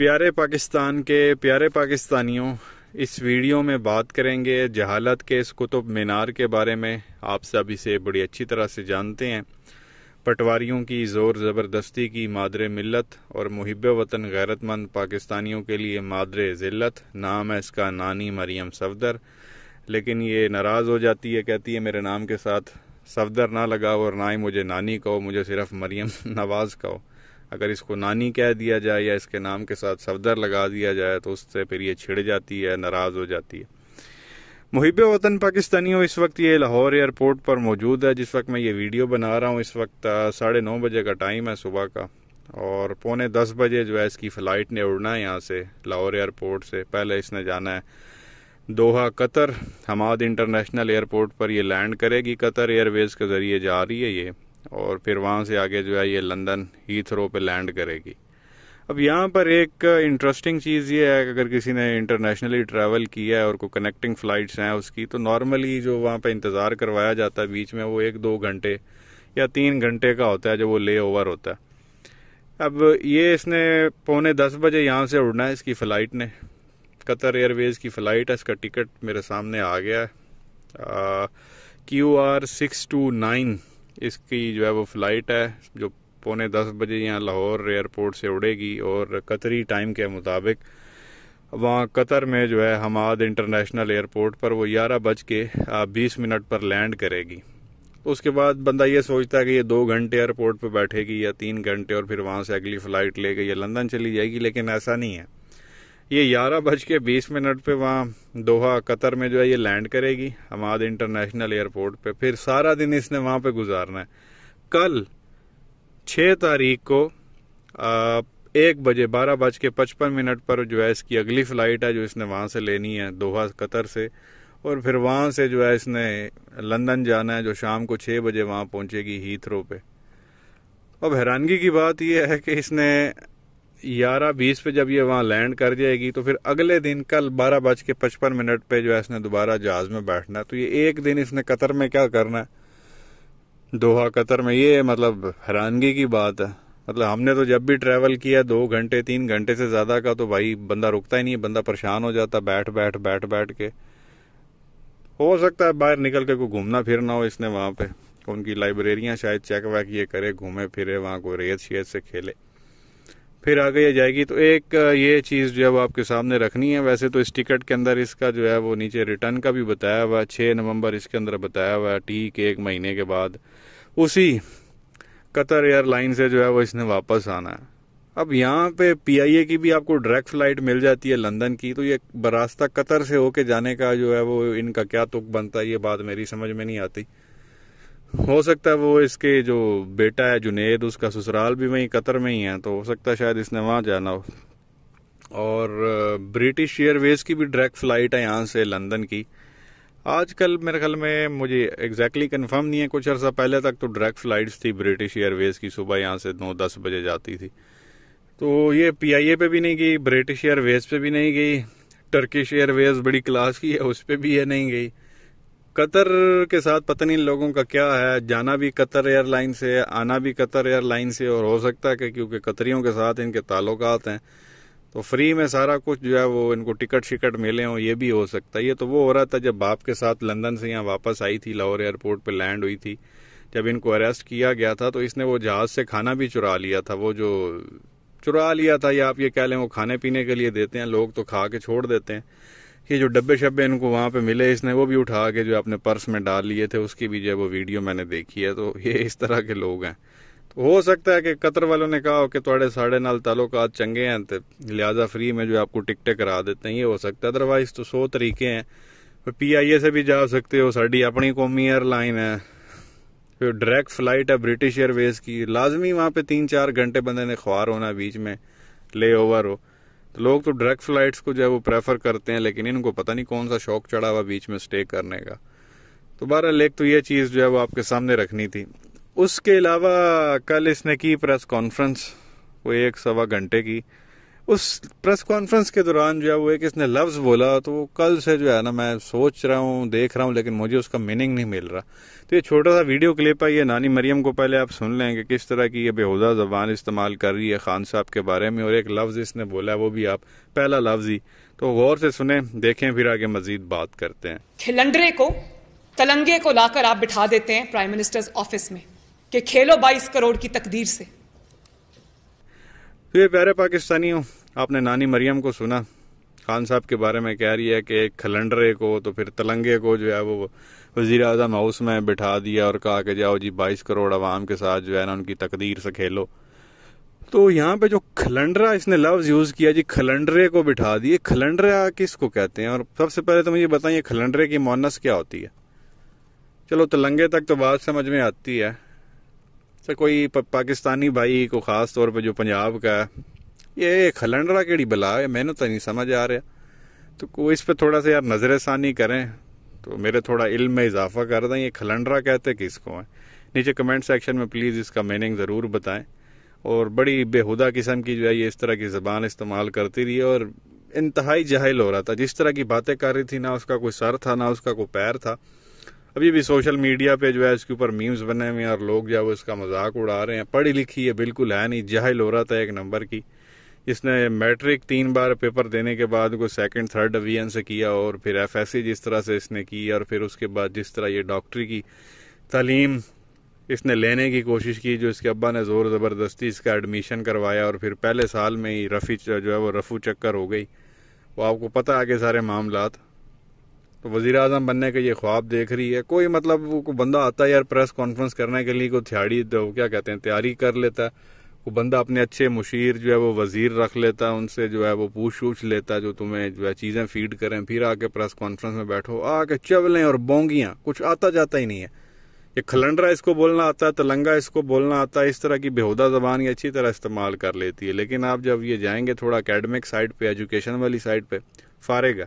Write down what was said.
प्यारे पाकिस्तान के प्यारे पाकिस्तानियों इस वीडियो में बात करेंगे जहालत के इस कुतुब मीनार के बारे में आप सब इसे बड़ी अच्छी तरह से जानते हैं पटवारियों की ज़ोर ज़बरदस्ती की मादर मिलत और मुहब वतन गैरतमंद पाकिस्तानियों के लिए मादर ज़िल्लत नाम है इसका नानी मरियम सफदर लेकिन ये नाराज़ हो जाती है कहती है मेरे नाम के साथ सफदर ना लगाओ और ना ही मुझे नानी कहो मुझे सिर्फ मरियम नवाज़ कहो अगर इसको नानी कह दिया जाए या इसके नाम के साथ सफदर लगा दिया जाए तो उससे फिर ये छिड़ जाती है नाराज़ हो जाती है मुहिब वतन पाकिस्तानियों इस वक्त ये लाहौर एयरपोर्ट पर मौजूद है जिस वक्त मैं ये वीडियो बना रहा हूँ इस वक्त साढ़े नौ बजे का टाइम है सुबह का और पौने दस बजे जो है इसकी फ़्लाइट ने उड़ना है यहाँ से लाहौर एयरपोर्ट से पहले इसने जाना है Doha Qatar Hamad international airport पर ये लैंड करेगी कतर एयरवेज़ के ज़रिए जा रही है ये और फिर वहाँ से आगे जो है ये लंदन थ्रो पे लैंड करेगी अब यहाँ पर एक इंटरेस्टिंग चीज़ ये है कि अगर किसी ने इंटरनेशनली ट्रैवल किया है और कोई कनेक्टिंग फ़्लाइट्स हैं उसकी तो नॉर्मली जो वहाँ पर इंतज़ार करवाया जाता है बीच में वो एक दो घंटे या तीन घंटे का होता है जब वो ले ओवर होता है अब ये इसने पौने दस बजे यहाँ से उड़ना है इसकी फ़्लाइट ने कतर एयरवेज़ की फ़्लाइट है इसका टिकट मेरे सामने आ गया है Q R six two nine इसकी जो है वो फ़्लाइट है जो पौने दस बजे यहाँ लाहौर एयरपोर्ट से उड़ेगी और कतरी टाइम के मुताबिक वहाँ कतर में जो है हमाद इंटरनेशनल एयरपोर्ट पर वो ग्यारह बज के बीस मिनट पर लैंड करेगी उसके बाद बंदा ये सोचता है कि ये दो घंटे एयरपोर्ट पर बैठेगी या तीन घंटे और फिर वहाँ से अगली फ़्लाइट ले गई या लंदन चली जाएगी लेकिन ऐसा नहीं है ये ग्यारह बज के बीस मिनट पे वहाँ दोहा कतर में जो है ये लैंड करेगी हमाद इंटरनेशनल एयरपोर्ट पे फिर सारा दिन इसने वहाँ पे गुजारना है कल छः तारीख को एक बजे बारह बज के पचपन मिनट पर जो है इसकी अगली फ़्लाइट है जो इसने वहाँ से लेनी है दोहा कतर से और फिर वहाँ से जो है इसने लंदन जाना है जो शाम को छः बजे वहाँ पहुँचेगी हीथ्रो पे अब हैरानगी की बात यह है कि इसने ग्यारह बीस पे जब ये वहाँ लैंड कर जाएगी तो फिर अगले दिन कल बारह बज के पचपन मिनट पे जो है इसने दोबारा जहाज में बैठना है तो ये एक दिन इसने कतर में क्या करना है दोहा कतर में ये मतलब हैरानगी की बात है मतलब हमने तो जब भी ट्रैवल किया दो घंटे तीन घंटे से ज़्यादा का तो भाई बंदा रुकता ही नहीं है बंदा परेशान हो जाता बैठ बैठ बैठ बैठ के हो सकता है बाहर निकल के कोई घूमना फिरना हो इसने वहाँ पे उनकी लाइब्रेरियां शायद चेक वैक ये करे घूमे फिरे वहाँ कोई रेत शेत से खेले फिर आगे ये जाएगी तो एक ये चीज़ जो है वो आपके सामने रखनी है वैसे तो इस टिकट के अंदर इसका जो है वो नीचे रिटर्न का भी बताया हुआ है छः नवंबर इसके अंदर बताया हुआ है ठीक एक महीने के बाद उसी कतर एयरलाइन से जो है वो इसने वापस आना है अब यहाँ पे पीआईए की भी आपको डायरेक्ट फ्लाइट मिल जाती है लंदन की तो ये बरास्ता कतर से होके जाने का जो है वो इनका क्या तुक बनता है ये बात मेरी समझ में नहीं आती हो सकता है वो इसके जो बेटा है जुनेद उसका ससुराल भी वहीं कतर में ही है तो हो सकता है शायद इसने वहाँ जाना हो और ब्रिटिश एयरवेज़ की भी डायरेक्ट फ़्लाइट है यहाँ से लंदन की आजकल मेरे ख्याल में मुझे एग्जैक्टली exactly कंफर्म नहीं है कुछ अर्सा पहले तक तो डायरेक्ट फ़्लाइट्स थी ब्रिटिश एयरवेज़ की सुबह यहाँ से नौ दस बजे जाती थी तो ये पी आई ए पे भी नहीं गई ब्रिटिश एयरवेज़ पे भी नहीं गई टर्किश एयरवेज़ बड़ी क्लास की है उस पर भी ये नहीं गई कतर के साथ पता नहीं लोगों का क्या है जाना भी कतर एयरलाइन से आना भी कतर एयरलाइन से और हो सकता है कि क्योंकि कतरियों के साथ इनके ताल्लुक हैं तो फ्री में सारा कुछ जो है वो इनको टिकट शिकट मिले हों ये भी हो सकता है ये तो वो हो रहा था जब बाप के साथ लंदन से यहाँ वापस आई थी लाहौर एयरपोर्ट पर लैंड हुई थी जब इनको अरेस्ट किया गया था तो इसने वो जहाज़ से खाना भी चुरा लिया था वो जो चुरा लिया था या आप ये कह लें वो खाने पीने के लिए देते हैं लोग तो खा के छोड़ देते हैं कि जो डब्बे शब्बे इनको वहाँ पे मिले इसने वो भी उठा के जो अपने पर्स में डाल लिए थे उसकी भी जो है वो वीडियो मैंने देखी है तो ये इस तरह के लोग हैं तो हो सकता है कि कतर वालों ने कहा हो कि थोड़े साढ़े नाल ताल्लुकात चंगे हैं तो लिहाजा फ्री में जो आपको टिकटें करा देते हैं ये हो सकता है अदरवाइज़ तो सौ तरीके हैं फिर पी आई ए से भी जा सकते हो साड़ी अपनी कौमी एयरलाइन है फिर डायरेक्ट फ्लाइट है ब्रिटिश एयरवेज़ की लाजमी वहाँ पे तीन चार घंटे बंदे ने ख्वार होना बीच में ले ओवर हो तो लोग तो डायरेक्ट फ्लाइट्स को जो है वो प्रेफर करते हैं लेकिन इनको पता नहीं कौन सा शौक चढ़ा हुआ बीच में स्टे करने का तो बारह एक तो ये चीज़ जो है वो आपके सामने रखनी थी उसके अलावा कल इसने की प्रेस कॉन्फ्रेंस वो एक सवा घंटे की उस प्रेस कॉन्फ्रेंस के दौरान जो है वो एक इसने लफ्ज़ बोला तो वो कल से जो है ना मैं सोच रहा हूँ देख रहा हूँ लेकिन मुझे उसका मीनिंग नहीं मिल रहा तो ये छोटा सा वीडियो क्लिप है ये नानी मरियम को पहले आप सुन लें कि किस तरह की ये बेहुदा जबान इस्तेमाल कर रही है खान साहब के बारे में और एक लफ्ज़ इसने बोला है वो भी आप पहला लफ्ज़ ही तो गौर से सुने देखें फिर आगे मजीद बात करते हैं खिलंडरे को तलंगे को लाकर आप बिठा देते हैं प्राइम मिनिस्टर ऑफिस में कि खेलो बाईस करोड़ की तकदीर से तो ये प्यारे पाकिस्तानियों आपने नानी मरियम को सुना खान साहब के बारे में कह रही है कि एक खलंडरे को तो फिर तलंगे को जो है वो वजीर अजम हाउस में बिठा दिया और कहा कि जाओ जी बाईस करोड़ आवाम के साथ जो है ना उनकी तकदीर से खेलो तो यहाँ पे जो खलंडरा इसने लफ्ज यूज किया जी खलंडरे को बिठा दिए खलंडरा किसको कहते हैं और सबसे पहले तो मुझे बताइए खलंडरे की मोनस क्या होती है चलो तलंगे तक तो बात समझ में आती है सर अच्छा, कोई पाकिस्तानी भाई को ख़ास तौर पर जो पंजाब का है ये खलंडरा केड़ी बला है मैंने तो नहीं समझ आ रहा तो को इस पर थोड़ा सा यार नज़र करें तो मेरे थोड़ा इल्म में इजाफा कर दें ये खलंडरा कहते किसको हैं नीचे कमेंट सेक्शन में प्लीज़ इसका मीनिंग ज़रूर बताएं और बड़ी बेहुदा किस्म की जो है ये इस तरह की ज़बान इस्तेमाल करती रही और इंतहाई जहल हो रहा था जिस तरह की बातें कर रही थी ना उसका कोई सर था ना उसका कोई पैर था अभी भी सोशल मीडिया पे जो है इसके ऊपर मीम्स बने हुए हैं और लोग जो है वो इसका मजाक उड़ा रहे हैं पढ़ी लिखी है बिल्कुल है नहीं जाहिल हो रहा था एक नंबर की इसने मैट्रिक तीन बार पेपर देने के बाद को सेकंड थर्ड डिवीजन से किया और फिर सी जिस तरह से इसने की और फिर उसके बाद जिस तरह ये डॉक्टरी की तालीम इसने लेने की कोशिश की जो इसके अब्बा ने ज़ोर ज़बरदस्ती इसका एडमिशन करवाया और फिर पहले साल में ही रफ़ी जो है वो रफू चक्कर हो गई वो आपको पता आगे सारे मामला तो वजीर अजम बनने का ये ख्वाब देख रही है कोई मतलब को बंदा आता है यार प्रेस कॉन्फ्रेंस करने के लिए कोई थ्याड़ी तो क्या कहते हैं तैयारी कर लेता है वो बंदा अपने अच्छे मुशीर जो है वो वजीर रख लेता है उनसे जो है वो पूछ पूछ लेता है जो तुम्हें जो है चीज़ें फीड करें फिर आके प्रेस कॉन्फ्रेंस में बैठो आके चवलें और बोंगियाँ कुछ आता जाता ही नहीं है ये खलंडरा इसको बोलना आता है तलंगा इसको बोलना आता है इस तरह की बेहदा जबान ये अच्छी तरह इस्तेमाल कर लेती है लेकिन आप जब ये जाएंगे थोड़ा अकेडमिक साइड पर एजुकेशन वाली साइड पर फारेगा